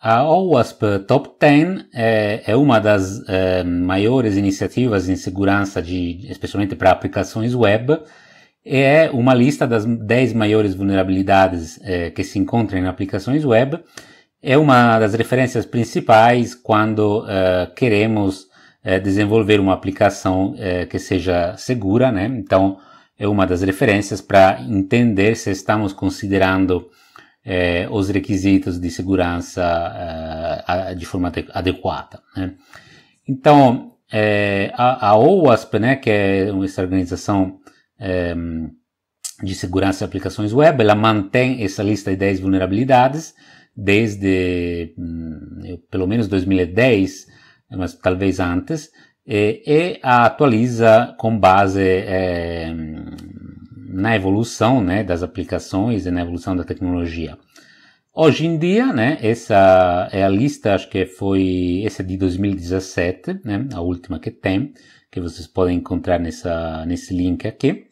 A OWASP Top 10 é, é uma das é, maiores iniciativas em segurança, de, especialmente para aplicações web, é uma lista das 10 maiores vulnerabilidades é, que se encontram em aplicações web. É uma das referências principais quando é, queremos é, desenvolver uma aplicação é, que seja segura, né? Então, é uma das referências para entender se estamos considerando eh, os requisitos de segurança eh, de forma adequada. Né? Então, eh, a, a, OWASP, né, que é essa organização ehm, de segurança de aplicações web, ela mantém essa lista de 10 vulnerabilidades desde hum, pelo menos 2010, mas talvez antes, e, e atualiza com base eh, na evolução né, das aplicações e na evolução da tecnologia. Hoje em dia, né, essa é a lista, acho que foi essa de 2017, né, a última que tem, que vocês podem encontrar nessa, nesse link aqui.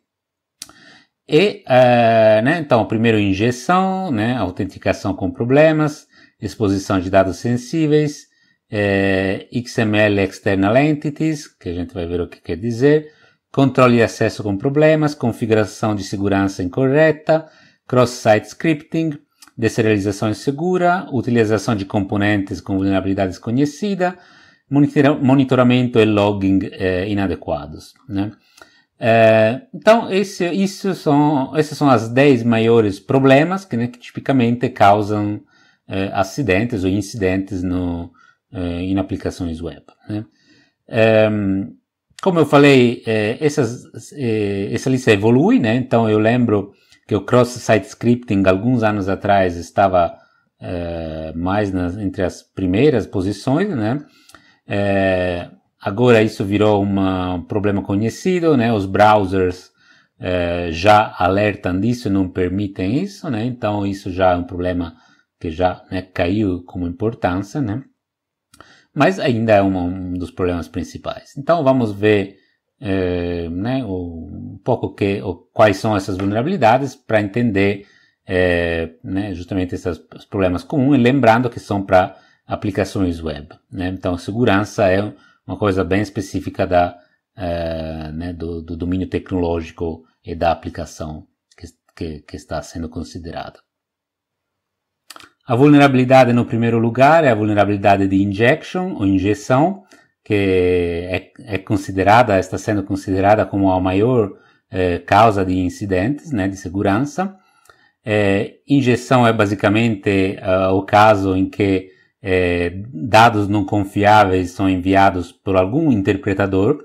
E, uh, né, então, primeiro injeção, né, autenticação com problemas, exposição de dados sensíveis, eh, XML External Entities, que a gente vai ver o que quer dizer, controle de acesso com problemas, configuração de segurança incorreta, cross-site scripting, deserialização insegura, utilização de componentes com vulnerabilidade desconhecida, monitoramento e logging eh, inadequados. Né? Eh, então, esse, isso são, esses são as 10 maiores problemas que, né, que tipicamente causam eh, acidentes ou incidentes no, eh, em aplicações web. Né? Eh, como eu falei, eh, essas, eh, essa lista evolui, né? Então eu lembro que o cross-site scripting alguns anos atrás estava eh, mais nas, entre as primeiras posições, né? agora isso virou uma, um problema conhecido, né? Os browsers já alertam disso, e não permitem isso, né? Então isso já é um problema que já né, caiu como importância, né? mas ainda é um dos problemas principais. Então vamos ver é, né, o, um pouco que, o, quais são essas vulnerabilidades para entender é, né, justamente esses problemas comuns, lembrando que são para aplicações web. Né? Então segurança é uma coisa bem específica da, é, né, do, do, domínio tecnológico e da aplicação que, que, que está sendo considerada. A vulnerabilidade, no primeiro lugar, é a vulnerabilidade de injection ou injeção, que é, é considerada, está sendo considerada como a maior eh, causa de incidentes né, de segurança. Eh, injeção é basicamente uh, o caso em que eh, dados não confiáveis são enviados por algum interpretador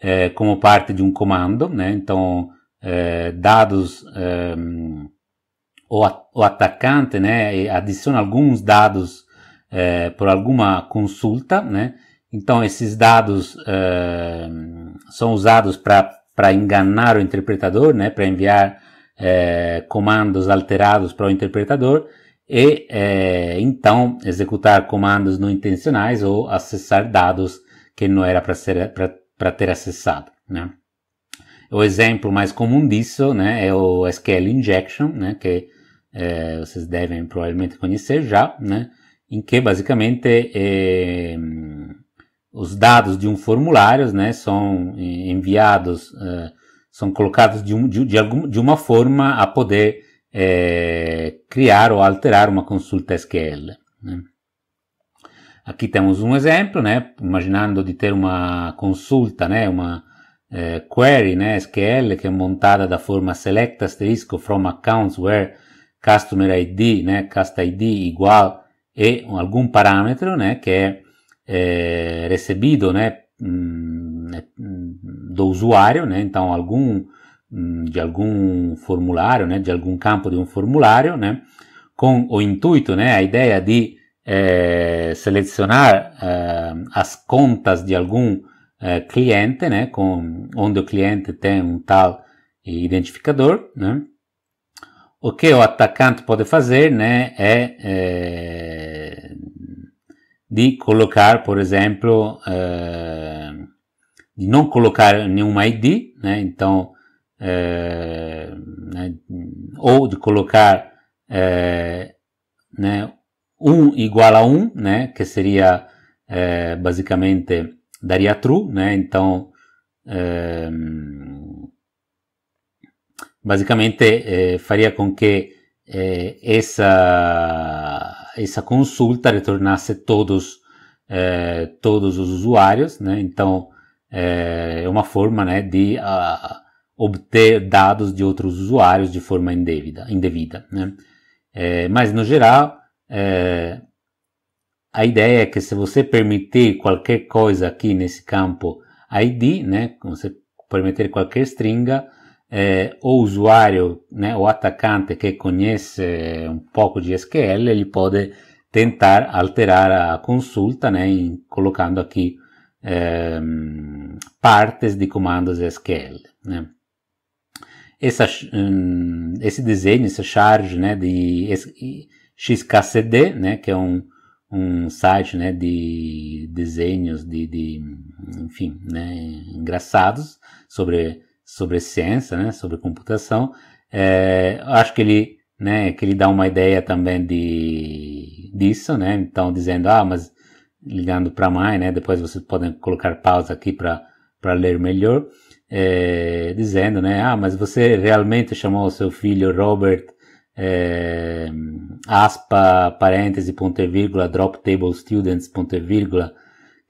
eh, como parte de um comando, né? então eh, dados ehm, o, o atacante né, adiciona alguns dados é, por alguma consulta, né? Então, esses dados é, são usados para enganar o interpretador, né? para enviar é, comandos alterados para o interpretador e, é, então, executar comandos não intencionais ou acessar dados que não era para ter acessado. Né? O exemplo mais comum disso né, é o SQL injection, né, que é, vocês devem provavelmente conhecer já, né? em que basicamente é, os dados de um formulário né, são enviados, é, são colocados de, um, de, de, algum, de, uma forma a poder é, criar ou alterar uma consulta SQL. Né? Aqui temos um exemplo, né? imaginando de ter uma consulta, né? uma, é, query né, SQL que é montada da forma select asterisco from accounts where customer ID, né, cast ID igual e algum parametro, né, que é, é recebido, né, mm, eh, mm, do usuário, né, então algum mm, de algum formulário, né, de algum campo de um formulário, né, com o intuito, né, a ideia de é, eh, selecionar é, as contas de algum é, cliente, né, com, onde o cliente tem um tal identificador, né, o que o atacante pode fazer né, é, é de colocar, por exemplo, é, de não colocar nenhuma ID, né, então, é, né, ou de colocar né, um igual a um, né, que seria basicamente daria true, né, então basicamente eh, faria com che eh, essa, essa consulta retornasse todos, eh, todos os usuários, né? Então, eh, é uma forma né, de ah, obter dados de outros usuários de forma indevida. indevida né? Eh, mas, no geral, eh, a ideia é que se você permitir qualquer coisa aqui nesse campo ID, né, você permitir qualquer stringa, eh, o usuário né, o atacante que conhece um pouco de SQL, ele pode tentar alterar a consulta, né, em, colocando aqui eh, partes de comandos SQL. Né. Essa, um, ehm, esse desenho, essa charge né, de XKCD, né, que é um, um site né, de desenhos de, de enfim, mm, né, engraçados sobre sobre ciência, né, sobre computação. É, acho que ele, né, que ele dá uma ideia também de disso, né? Então dizendo, ah, mas ligando para a mãe, né? Depois vocês podem colocar pausa aqui para para ler melhor, é, dizendo, né? Ah, mas você realmente chamou o seu filho Robert é, aspa parêntese ponto e vírgula drop table students ponto e vírgula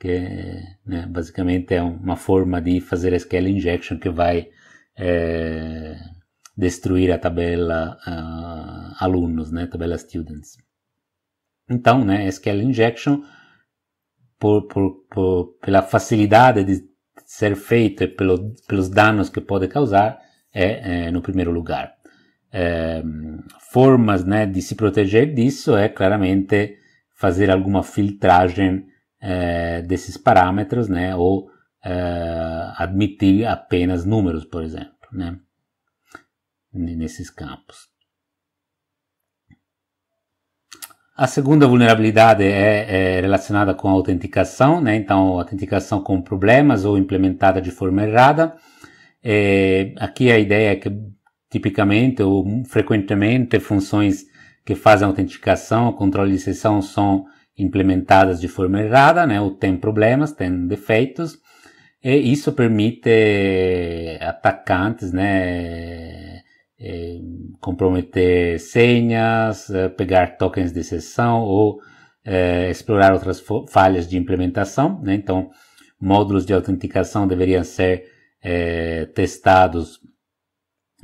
que né, basicamente é uma forma de fazer SQL injection que vai é, destruir a tabela uh, alunos, né, tabela students. Então, né, SQL injection, por, por, por, pela facilidade de ser feito pelo, pelos danos que pode causar, é, é no primeiro lugar. É, formas né, de se proteger disso é claramente fazer alguma filtragem é, desses parâmetros, né? Ou é, admitir apenas números, por exemplo, né? Nesses campos. A segunda vulnerabilidade é, é, relacionada com a autenticação, né? Então, autenticação com problemas ou implementada de forma errada. É, aqui a ideia é que, tipicamente ou frequentemente, funções que fazem autenticação, controle de sessão, são implementadas de forma errada, né? Ou tem problemas, tem defeitos. E isso permite atacantes, né? É, comprometer senhas, é, pegar tokens de sessão ou é, explorar outras falhas de implementação. Né? Então, módulos de autenticação deveriam ser é, testados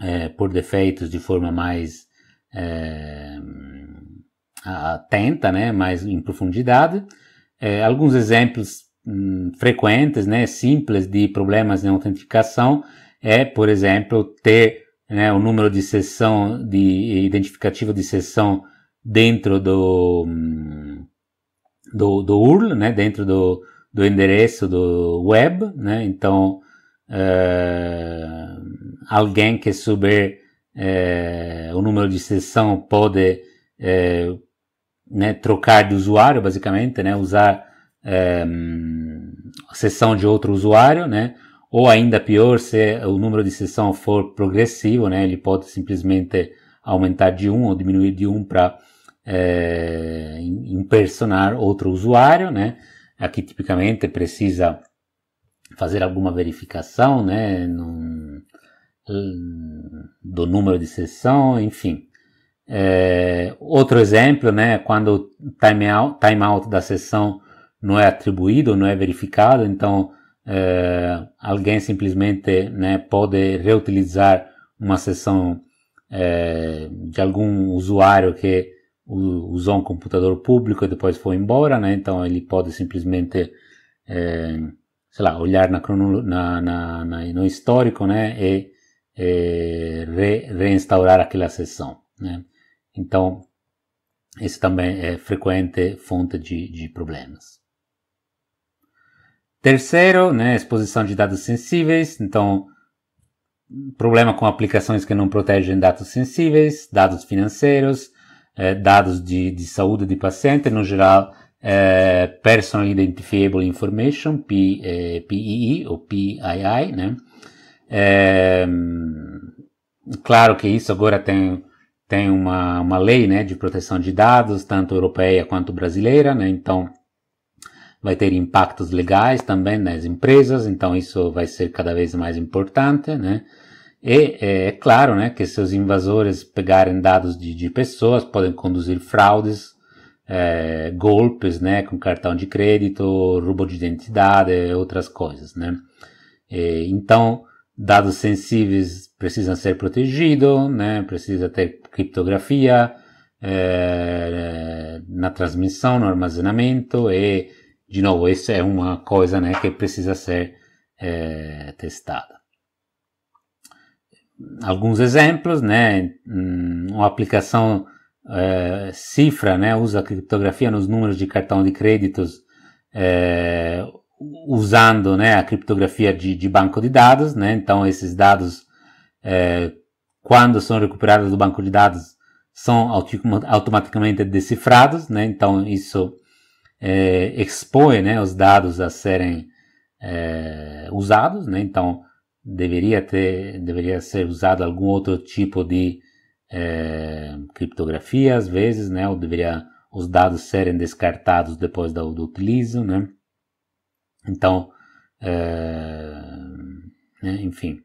é, por defeitos de forma mais é, atenta, né, mais em profundidade. É, alguns exemplos hum, frequentes, né, simples de problemas de autenticação é, por exemplo, ter né, o número de sessão, de identificativo de sessão dentro do, hum, do, do URL, né, dentro do, do endereço do web, né, então é, alguém que souber é, o número de sessão pode é, né, trocar de usuário, basicamente, né, usar é, a sessão de outro usuário, né, ou ainda pior, se o número de sessão for progressivo, né, ele pode simplesmente aumentar de um, ou diminuir de um para é, eh, impersonar outro usuário, né, aqui tipicamente precisa fazer alguma verificação, né, num, do número de sessão, enfim. É, outro exemplo, né, quando o timeout time out da sessão não é atribuído, não é verificado, então é, alguém simplesmente né, pode reutilizar uma sessão é, de algum usuário que usou um computador público e depois foi embora, né, então ele pode simplesmente, é, sei lá, olhar na, na, na, no histórico né, e, e re, reinstaurar aquela sessão. Né? Então, esse também é frequente fonte de, de problemas. Terceiro, né, exposição de dados sensíveis. Então, problema com aplicações que não protegem dados sensíveis, dados financeiros, é, dados de, de, saúde de paciente, no geral, eh, Personal Identifiable Information, P, eh, é, PII ou PII, né? claro que isso agora tem tem uma, uma lei né, de proteção de dados, tanto europeia quanto brasileira, né? então vai ter impactos legais também nas empresas, então isso vai ser cada vez mais importante, né? E é, é claro, né, que se os invasores pegarem dados de, de pessoas, podem conduzir fraudes, é, golpes, né, com cartão de crédito, roubo de identidade, outras coisas, né? E, então, dados sensíveis precisa ser protegido né? precisa ter criptografia eh, na transmissão, no armazenamento e, de novo, isso é uma coisa né, que precisa ser eh, testada. Alguns exemplos, né? Hum, uma aplicação eh, cifra né, usa criptografia nos números de cartão de créditos usando né, a criptografia de, de banco de dados, né? então esses dados é, quando são recuperados do banco de dados, são automaticamente decifrados, né? então isso é, expõe né, os dados a serem é, usados, né? então deveria, ter, deveria ser usado algum outro tipo de é, criptografia às vezes, né? ou deveria os dados serem descartados depois do, do utilizo, né? então, é, né? enfim.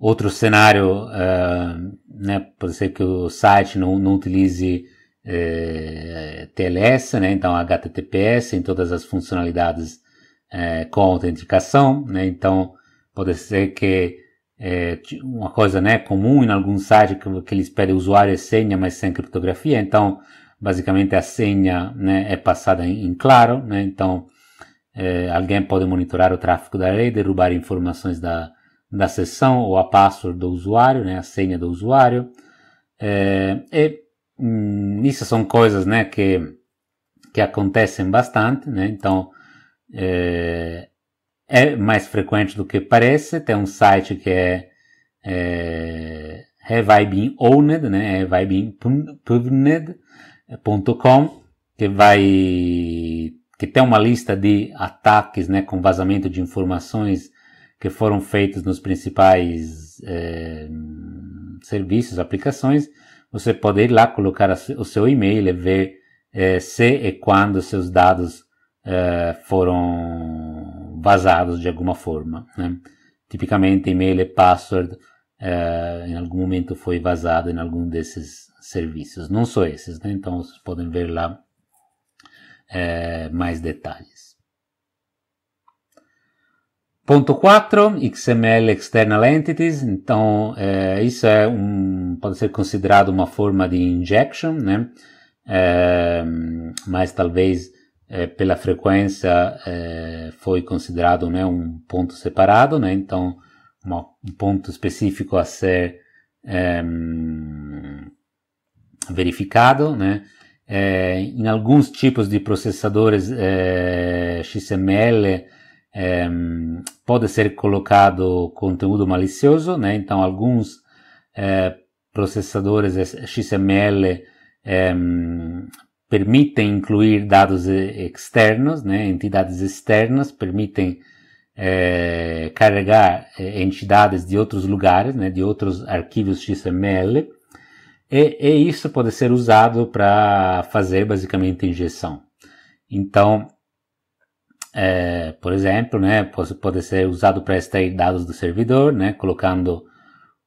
Outro cenário, uh, né, pode ser que o site não, não utilize eh, TLS, né, então HTTPS em todas as funcionalidades eh, com autenticação, né, então pode ser que uma coisa né, comum em algum site que, que eles pedem usuário e é senha, mas sem criptografia, então basicamente a senha né, é passada em, em claro, né, então alguém pode monitorar o tráfego da rede, derrubar informações da, da sessão ou a password do usuário, né, a senha do usuário. É, e hum, isso são coisas né, que, que acontecem bastante, né? então é, é mais frequente do que parece. Tem um site que é, é Have I Been Owned, né? Have I Been que vai que tem uma lista de ataques, né, com vazamento de informações que foram feitos nos principais eh, serviços, aplicações, você pode ir lá colocar o seu e-mail e ver eh, se e quando seus dados eh, foram vazados de alguma forma. Né? Tipicamente, e-mail e password em algum momento foi vazado em algum desses serviços. Não só esses, né? então vocês podem ver lá mais detalhes. Ponto 4, XML External Entities, então é, isso é um, pode ser considerado uma forma de injection, né? É, mas talvez é, pela frequência é, foi considerado né, um ponto separado, né? Então uma, um ponto específico a ser é, verificado, né? É, em alguns tipos de processadores XML Ehm, pode ser colocado conteúdo malicioso, né? Então, alguns eh, processadores XML ehm, permitem incluir dados externos, né? entidades externas permitem é, carregar eh, entidades de outros lugares, né? de outros arquivos XML, e, e isso pode ser usado para fazer basicamente injeção. Então, é, por exemplo, né, pode, pode ser usado para extrair dados do servidor, né, colocando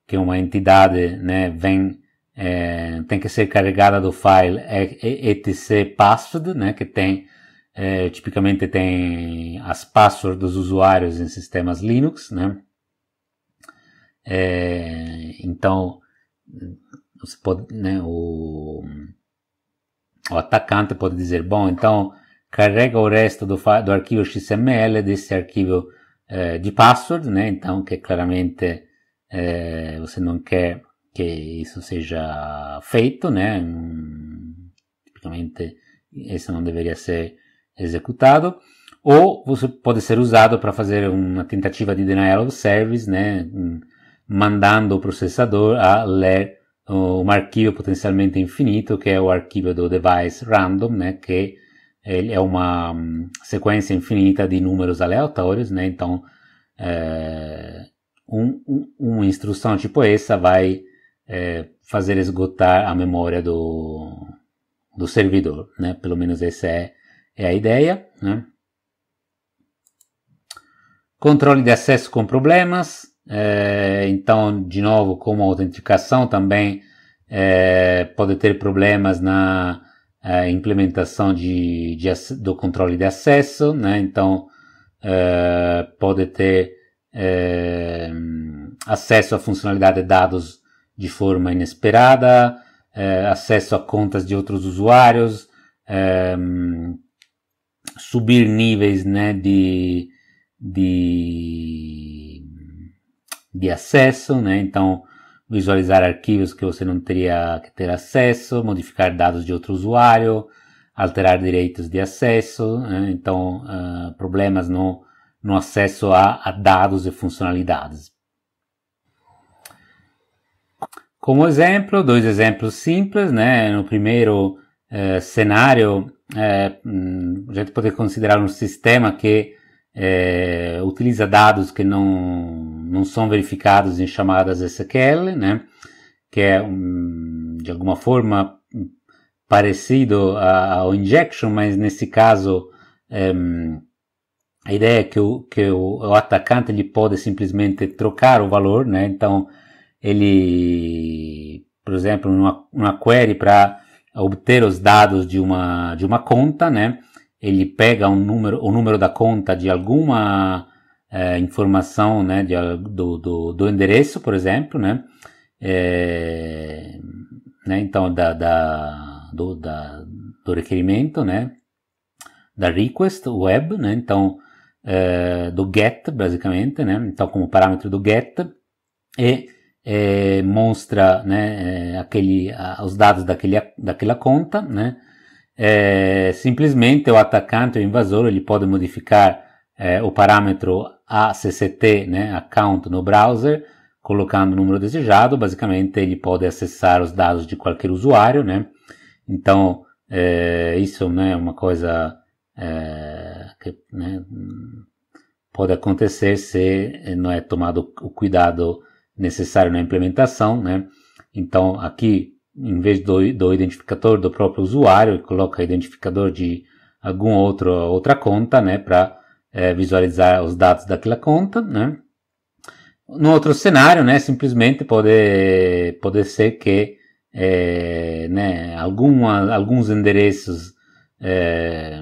que uma entidade né, vem, é, tem que ser carregada do file etcpassword, né, que tem, é, tipicamente tem as passwords dos usuários em sistemas Linux, né, é, então você pode, né, o, o atacante pode dizer, bom, então carrega o resto do, do archivio XML desse arquivo eh, di password, né? Então, que claramente eh, você não quer que isso seja feito, né? Mm, tipicamente, isso não deveria ser executado. Ou você pode ser usado para fazer uma tentativa de denial of service, né? Mm, mandando o processador a ler um arquivo potencialmente infinito, que é o arquivo do device random, né? Que ele é uma hum, sequência infinita de números aleatórios, né? Então, é, um, um, uma instrução tipo essa vai é, fazer esgotar a memória do, do servidor, né? Pelo menos essa é, é a ideia, né? Controle de acesso com problemas. É, então, de novo, como a autenticação também é, pode ter problemas na é, implementação de, de, do controle de acesso, né? Então, é, pode ter é, acesso à funcionalidade de dados de forma inesperada, é, acesso a contas de outros usuários, é, subir níveis né, de, de, de acesso, né? Então, visualizar arquivos que você não teria que ter acesso, modificar dados de outro usuário, alterar direitos de acesso, né? então uh, problemas no, no acesso a, a, dados e funcionalidades. Como exemplo, dois exemplos simples, né? no primeiro uh, cenário uh, a gente pode considerar um sistema que eh, utiliza dados que não não são verificados em chamadas SQL, né? que é um, de alguma forma parecido ao injection, mas nesse caso ehm, a ideia é que, o, que o, o, atacante ele pode simplesmente trocar o valor, né? então ele, por exemplo, numa query para obter os dados de uma, de uma conta, né? ele pega um número, o número da conta de alguma é, informação né, de, do, do, do, endereço, por exemplo, né? É, né então, da, da, do, da, do requerimento, né? Da request web, né? Então, é, do get, basicamente, né? Então, como parâmetro do get e é, mostra né, é, aquele, os dados daquele, daquela conta, né? É, simplesmente o atacante, o invasor, ele pode modificar é, o parâmetro ACCT, né, account no browser, colocando o número desejado, basicamente ele pode acessar os dados de qualquer usuário, né? Então, é, isso né, é uma coisa é, que né, pode acontecer se não é tomado o cuidado necessário na implementação, né? Então, aqui, em vez do, do identificador do próprio usuário, coloca identificador de algum outro outra conta, né, para é, visualizar os dados daquela conta, né? No outro cenário, né, simplesmente pode, pode ser que é, né, alguma, alguns endereços, é,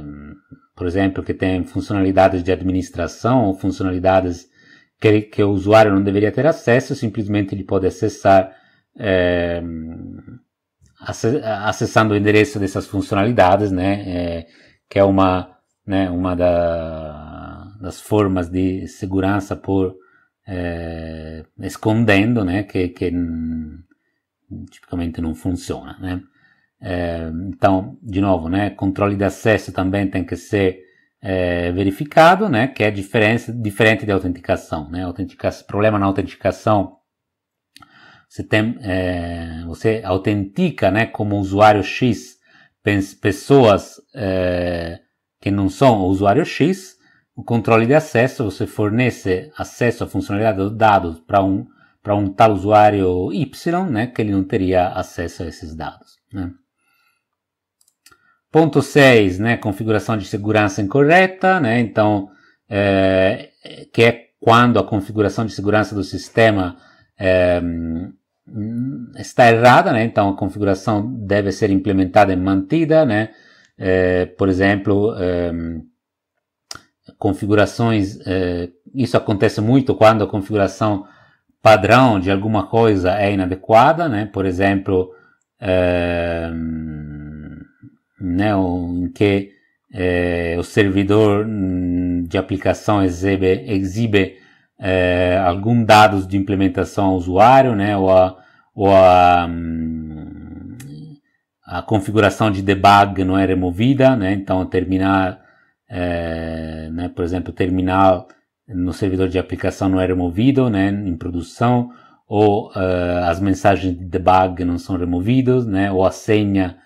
por exemplo, que têm funcionalidades de administração ou funcionalidades que, que o usuário não deveria ter acesso, simplesmente ele pode acessar é, acessando o endereço dessas funcionalidades, né, é, que é uma, né, uma da, das formas de segurança por é, escondendo, né, que, que tipicamente não funciona, né. É, então, de novo, né, controle de acesso também tem que ser é, verificado, né, que é diferente, diferente de autenticação, né, autenticação, problema na autenticação, você tem, é, você autentica, né, como usuário X, pessoas é, que não são o usuário X, o controle de acesso, você fornece acesso à funcionalidade dos dados para um, para um tal usuário Y, né, que ele não teria acesso a esses dados. Né? Ponto 6, né, configuração de segurança incorreta, né, então, é, que é quando a configuração de segurança do sistema é, está errada, né, então a configuração deve ser implementada e mantida, né, é, por exemplo, é, configurações, é, isso acontece muito quando a configuração padrão de alguma coisa é inadequada, né? por exemplo, é, né, em que é, o servidor hum, de aplicação exibe, exibe algum dados de implementação ao usuário, né? ou, a, ou a, hum, a configuração de debug não é removida, né? então terminar é, né, por exemplo, terminal no servidor de aplicação não é removido né, em produção, ou uh, as mensagens de debug não são removidas, né, ou a senha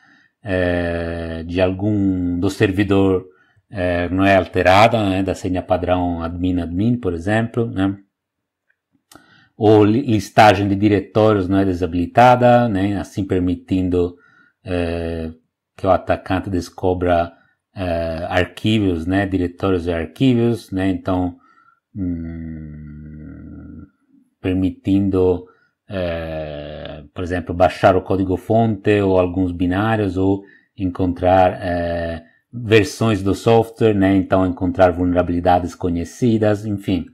é, de algum do servidor é, não é alterada, né, da senha padrão admin-admin, por exemplo, né, ou listagem de diretórios não é desabilitada, né, assim permitindo que o atacante descubra uh, é, arquivos, né, diretórios de arquivos, né, então hum, permitindo, uh, por exemplo, baixar o código fonte ou alguns binários ou encontrar uh, versões do software, né, então encontrar vulnerabilidades conhecidas, enfim.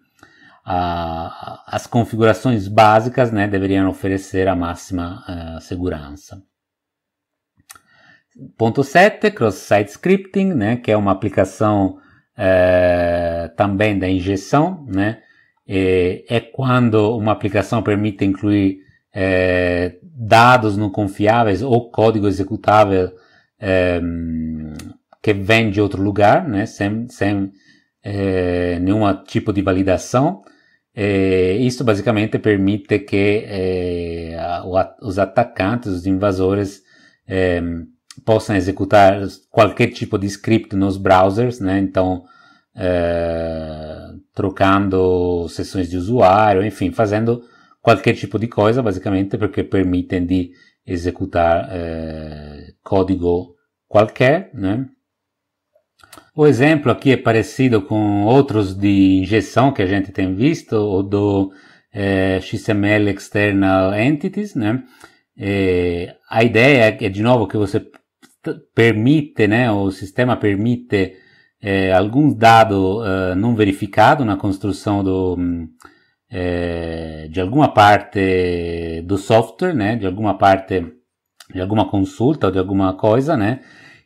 as configurações básicas né, deveriam oferecer a máxima segurança. 1.7, Cross-Site Scripting, né, que é uma aplicação é, também da injeção, né, é, é, quando uma aplicação permite incluir é, dados não confiáveis ou código executável é, que vem de outro lugar, né, sem, sem é, nenhum tipo de validação. É, isso basicamente permite que os atacantes, os invasores, possam executar qualquer tipo de script nos browsers, né? Então, é, trocando sessões de usuário, enfim, fazendo qualquer tipo de coisa, basicamente, porque permitem de executar é, código qualquer, né? O exemplo aqui é parecido com outros de injeção que a gente tem visto, o do é, XML External Entities, né? E é, a ideia é, de novo, que você permite, né, o sistema permite é, eh, algum dado uh, eh, não verificado na construção do, é, de alguma parte do software, né, de alguma parte de alguma consulta ou de alguma coisa, né?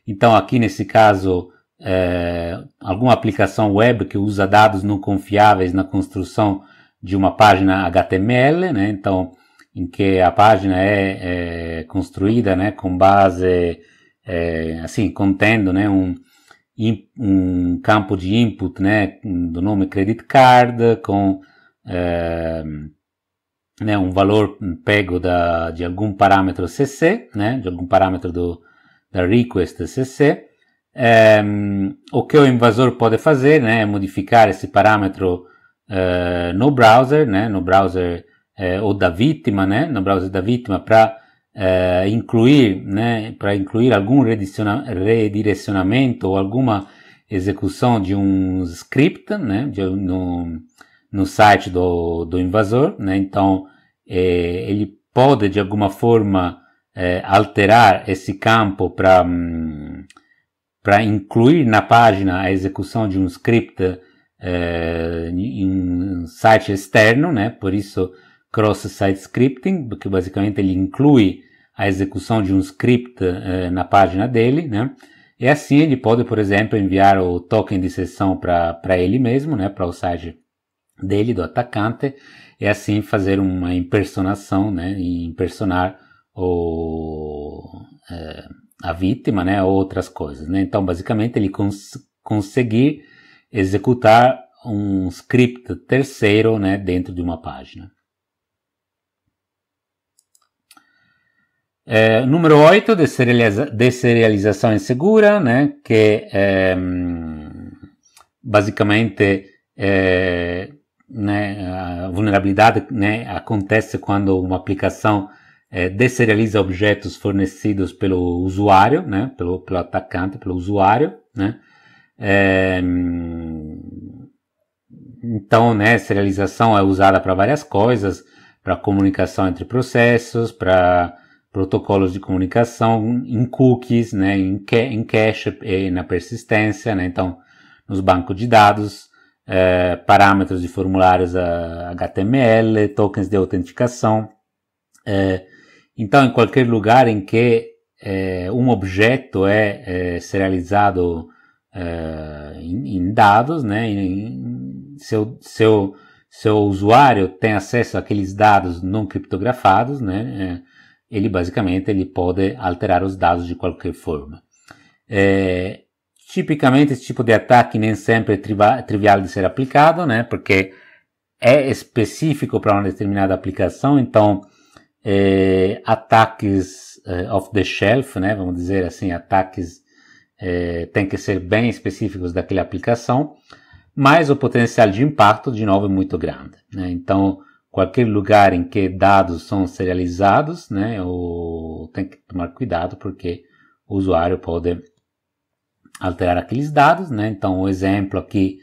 Então aqui nesse caso é, alguma aplicação web que usa dados não confiáveis na construção de uma página HTML, né? Então em que a página é, é construída, né, com base é, assim, contendo, né, um, um campo de input, né, do nome credit card, com é, né, um valor pego da, de algum parâmetro CC, né, de algum parâmetro do, da request CC. É, o que o invasor pode fazer né, é modificar esse parâmetro é, no browser, né, no browser é, ou da vítima, né, no browser da vítima, para eh, incluir, né, para incluir algum redirecionamento ou alguma execução de um script né, de, no, no site do, do invasor. Né? Então, eh, ele pode, de alguma forma, eh, alterar esse campo para hum, para incluir na página a execução de um script em um site externo, né? Por isso cross-site scripting, que basicamente ele inclui a execução de um script eh, na página dele, né? E assim ele pode, por exemplo, enviar o token de sessão para ele mesmo, né? Para o site dele, do atacante, e assim fazer uma impersonação, né? E impersonar o, eh, a vítima, né? Ou outras coisas, né? Então, basicamente, ele cons conseguir executar um script terceiro, né? Dentro de uma página. É, número 8, deserializa deserialização insegura, né, que é, basicamente é, né, a vulnerabilidade né, acontece quando uma aplicação é, deserializa objetos fornecidos pelo usuário, né, pelo, pelo atacante, pelo usuário. Né, é, então, né, serialização é usada para várias coisas, para comunicação entre processos, para protocolos de comunicação, em cookies, né, em, em cache e eh, na persistência, né, então nos bancos de dados, é, eh, parâmetros de formulários HTML, eh, tokens de autenticação. É, então, em qualquer lugar em que é, um objeto é, serializado em, em, dados, né, em, seu, seu, seu usuário tem acesso àqueles dados não criptografados, né, ele basicamente ele pode alterar os dados de qualquer forma. É, tipicamente esse tipo de ataque nem sempre é trivial de ser aplicado, né? Porque é específico para uma determinada aplicação, então é, ataques é, off the shelf, né? Vamos dizer assim, ataques é, têm que ser bem específicos daquela aplicação, mas o potencial de impacto, de novo, é muito grande. Né? Então, qualquer lugar em que dados são serializados, né, o, tem que tomar cuidado porque o usuário pode alterar aqueles dados, né? Então, o exemplo aqui,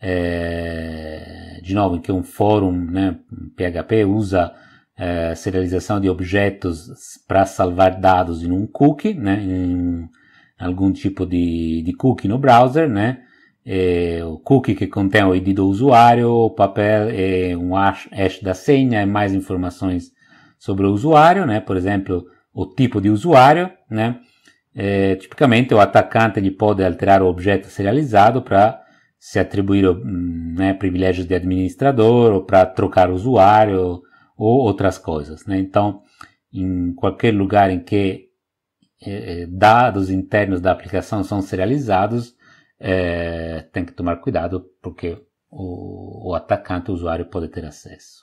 é, de novo, em que um fórum né, PHP usa é, serialização de objetos para salvar dados em um cookie, né? Em algum tipo de, de cookie no browser, né? É, o cookie que contém o ID do usuário, o papel é um hash da senha e mais informações sobre o usuário, né? Por exemplo, o tipo de usuário, né? É, tipicamente o atacante ele pode alterar o objeto serializado para se atribuir né, privilégios de administrador ou para trocar usuário ou outras coisas. Né? Então, em qualquer lugar em que eh, dados internos da aplicação são serializados, é, tem que tomar cuidado porque o, o atacante, o usuário, pode ter acesso.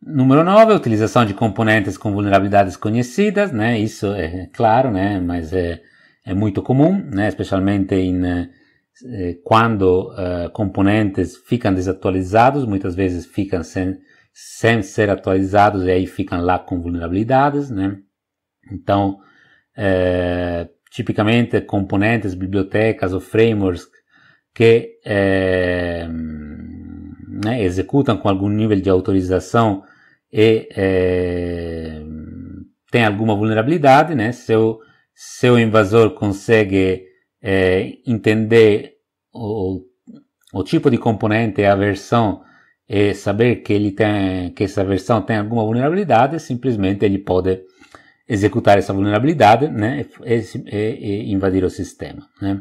Número 9, utilização de componentes com vulnerabilidades conhecidas, né? Isso é claro, né? Mas é, é muito comum, né? Especialmente em, eh, quando eh, componentes ficam desatualizados, muitas vezes ficam sem, sem ser atualizados e aí ficam lá com vulnerabilidades, né? Então, eh, tipicamente componentes, bibliotecas ou frameworks que é, né, executam com algum nível de autorização e é, eh, tem alguma vulnerabilidade, né? Se o, se o invasor consegue é, entender o, o tipo de componente e a versão e saber que ele tem que essa versão tem alguma vulnerabilidade, simplesmente ele pode executar essa vulnerabilidade né, e, e, e invadir o sistema. Né?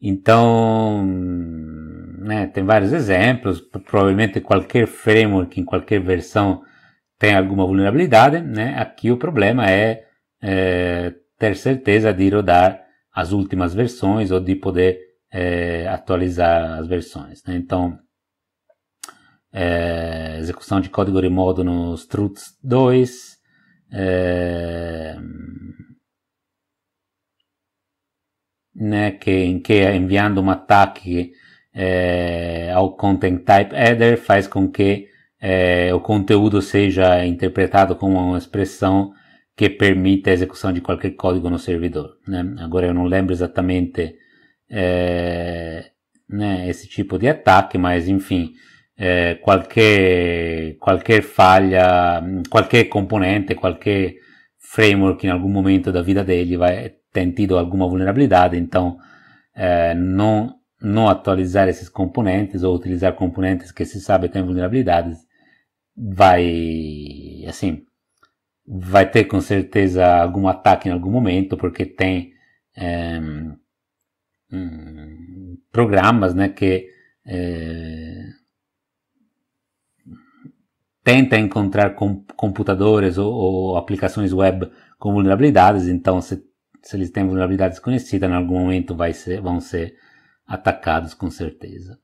Então, né, tem vários exemplos. Provavelmente qualquer framework em qualquer versão tem alguma vulnerabilidade. Né? Aqui o problema é, é ter certeza de rodar as últimas versões ou de poder é, atualizar as versões. Né? Então, é, execução de código remoto no Struts 2, é né, che, in che inviando un ao content type header faz com que é, o conteúdo seja interpretado como uma expressão que permita a execução de qualquer código no servidor. Né? Agora eu não lembro exatamente é, né, esse tipo de ataque, mas enfim, eh, qualche, qualche, faglia, qualche componente, qualche framework em algum momento da vida dele vai eh, ter tido alguma vulnerabilidade, então eh, não, não atualizar esses componentes ou utilizar componentes que se sabe têm vulnerabilidades vai, assim, vai ter com certeza algum ataque em algum momento, porque tem ehm, mm, né, eh, programas, né, que eh, tenta encontrar computadores ou, ou, aplicações web com vulnerabilidades, então se, se eles têm vulnerabilidades conhecidas, em algum momento ser, vão ser atacados com certeza.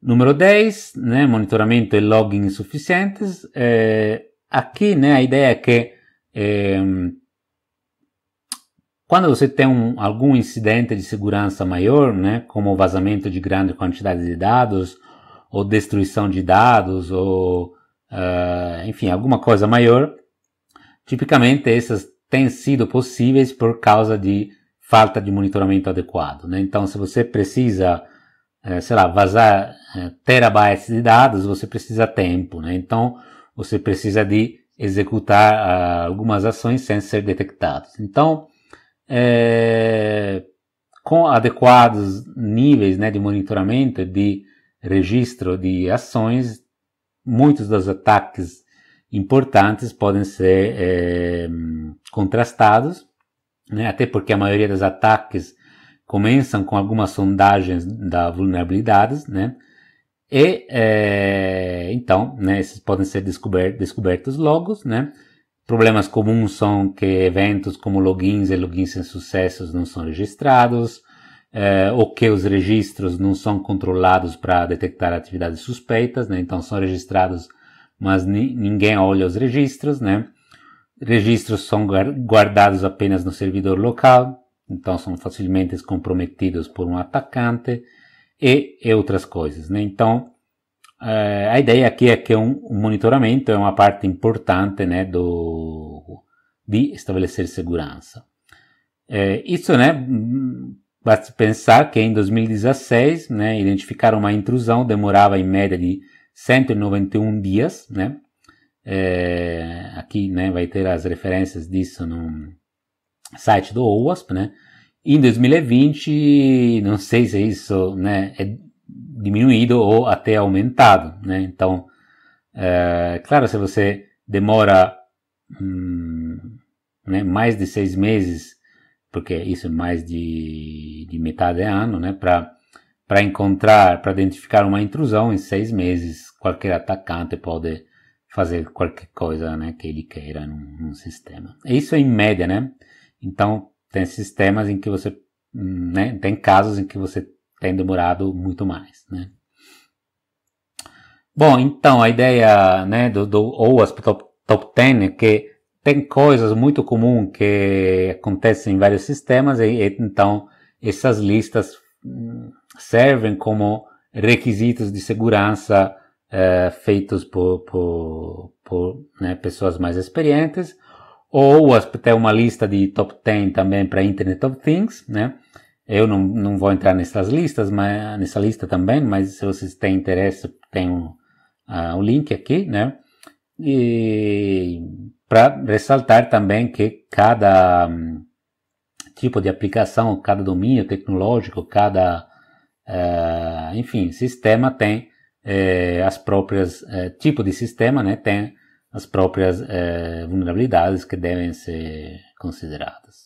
Número 10, né, monitoramento e login insuficientes. É, aqui né, a ideia é que é, quando você tem um, algum incidente de segurança maior, né, como vazamento de grande quantidade de dados, ou destruição de dados, ou uh, enfim, alguma coisa maior, tipicamente essas têm sido possíveis por causa de falta de monitoramento adequado. Né? Então, se você precisa, uh, sei lá, vazar eh, terabytes de dados, você precisa tempo. Né? Então, você precisa de executar ah, algumas ações sem ser detectados. Então, é, com adequados níveis né, de monitoramento e de registro de ações, muitos dos ataques importantes podem ser é, contrastados, né? até porque a maioria dos ataques começam com algumas sondagens da vulnerabilidades, né? E é, então, né, esses podem ser descobertos, descobertos logo, né? Problemas comuns são que eventos como logins e logins sem sucessos não são registrados, é, ou que os registros não são controlados para detectar atividades suspeitas, né? então são registrados, mas ni ninguém olha os registros, né? Registros são guardados apenas no servidor local, então são facilmente comprometidos por um atacante e, e outras coisas, né? Então é, a ideia aqui é que um, um monitoramento é uma parte importante, né, do de estabelecer segurança. É, isso, né, Basta pensar que em 2016, né, identificaram uma intrusão, demorava em média de 191 dias, né? É, aqui, né, vai ter as referências disso no site do OWASP, né? Em 2020, não sei se isso, né, é diminuído ou até aumentado, né? Então, é, claro, se você demora hum, né, mais de seis meses porque isso é mais de, de metade de ano, né? Para encontrar, para identificar uma intrusão em seis meses, qualquer atacante pode fazer qualquer coisa né, que ele queira num, num sistema. Isso é em média, né? Então, tem sistemas em que você, né, tem casos em que você tem demorado muito mais, né? Bom, então a ideia né, do, do OWASP top, top 10 é que tem coisas muito comuns que acontecem em vários sistemas e, e então essas listas hum, servem como requisitos de segurança eh, feitos por, por, por né, pessoas mais experientes ou até uma lista de top 10 também para Internet of Things, né? Eu não, não vou entrar nessas listas, mas nessa lista também, mas se vocês têm interesse, tem o um, uh, um link aqui, né? E para ressaltar também que cada hum, tipo de aplicação, cada domínio tecnológico, cada, uh, enfim, sistema tem uh, as próprias, uh, tipo de sistema, né, tem as próprias vulnerabilidades que devem ser consideradas.